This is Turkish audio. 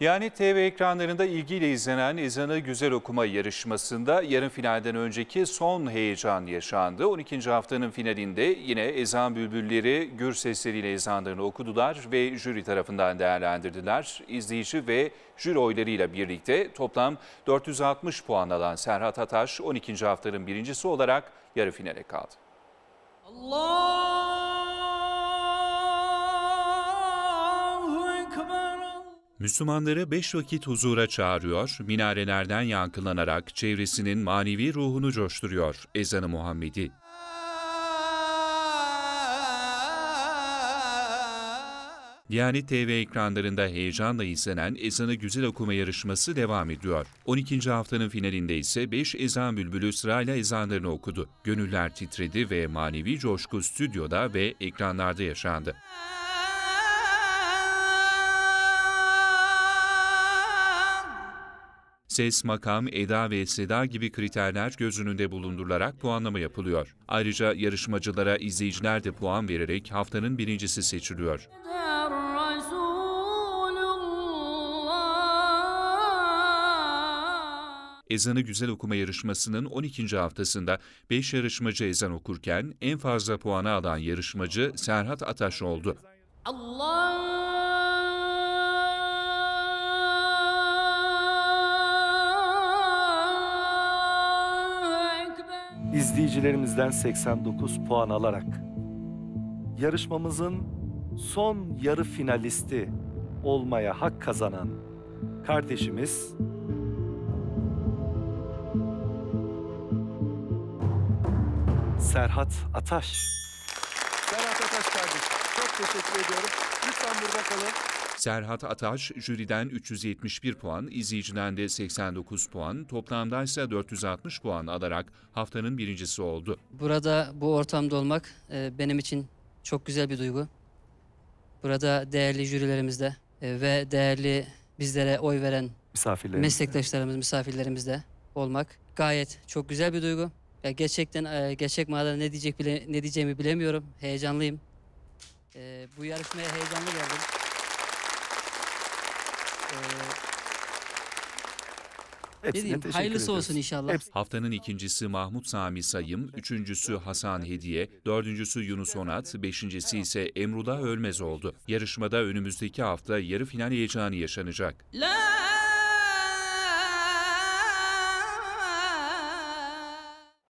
Yani TV ekranlarında ilgiyle izlenen ezanı güzel okuma yarışmasında yarın finalden önceki son heyecan yaşandı. 12. haftanın finalinde yine ezan bülbülleri gür sesleriyle ezanlarını okudular ve jüri tarafından değerlendirdiler. İzleyici ve jüri oylarıyla birlikte toplam 460 puan alan Serhat Ataş 12. haftanın birincisi olarak yarı finale kaldı. Allah! Müslümanları beş vakit huzura çağırıyor, minarelerden yankılanarak çevresinin manevi ruhunu coşturuyor ezanı Muhammedi. Diyanet TV ekranlarında heyecanla izlenen ezanı güzel okuma yarışması devam ediyor. 12. haftanın finalinde ise 5 ezan bülbülü sırayla ezanlarını okudu. Gönüller titredi ve manevi coşku stüdyoda ve ekranlarda yaşandı. ses, makam, eda ve seda gibi kriterler göz önünde bulundurularak puanlama yapılıyor. Ayrıca yarışmacılara izleyiciler de puan vererek haftanın birincisi seçiliyor. Ezanı Güzel Okuma yarışmasının 12. haftasında 5 yarışmacı ezan okurken en fazla puanı alan yarışmacı Serhat Ataş oldu. Allah! izleyicilerimizden 89 puan alarak yarışmamızın son yarı finalisti olmaya hak kazanan kardeşimiz Serhat Ataş. Serhat Ataş kardeşim. Çok teşekkür ediyorum. Lütfen burada kalın. Serhat Ataş jüriden 371 puan, izleyiciden de 89 puan, toplamda ise 460 puan alarak haftanın birincisi oldu. Burada bu ortamda olmak e, benim için çok güzel bir duygu. Burada değerli jürilerimizde e, ve değerli bizlere oy veren Misafirlerimiz. meslektaşlarımız, misafirlerimizde olmak gayet çok güzel bir duygu. Ya gerçekten e, gerçek manada ne diyecek bile ne diyeceğimi bilemiyorum. Heyecanlıyım. E, bu yarışmaya heyecanlı geldim. Ee, Hepsine diyeyim, teşekkür hayırlısı ediyoruz. olsun inşallah. Hepsi- Haftanın ikincisi Mahmut Sami Sayım, üçüncüsü Hasan Hediye, dördüncüsü Yunus Onat, beşincisi ise Emrullah Ölmez oldu. Yarışmada önümüzdeki hafta yarı final heyecanı yaşanacak. La